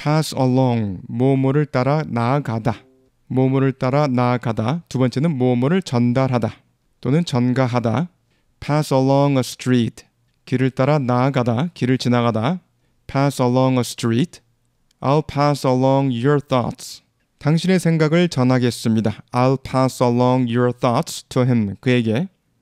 pass along 뭐뭐를 따라 나아가다 뭐뭐를 따라 나아가다 두 번째는 뭐뭐를 전달하다 또는 전가하다 pass along a street 길을 따라 나아가다 길을 지나가다 pass along a street I'll pass along your thoughts 당신의 생각을 전하겠습니다 I'll pass along your thoughts to him 그에게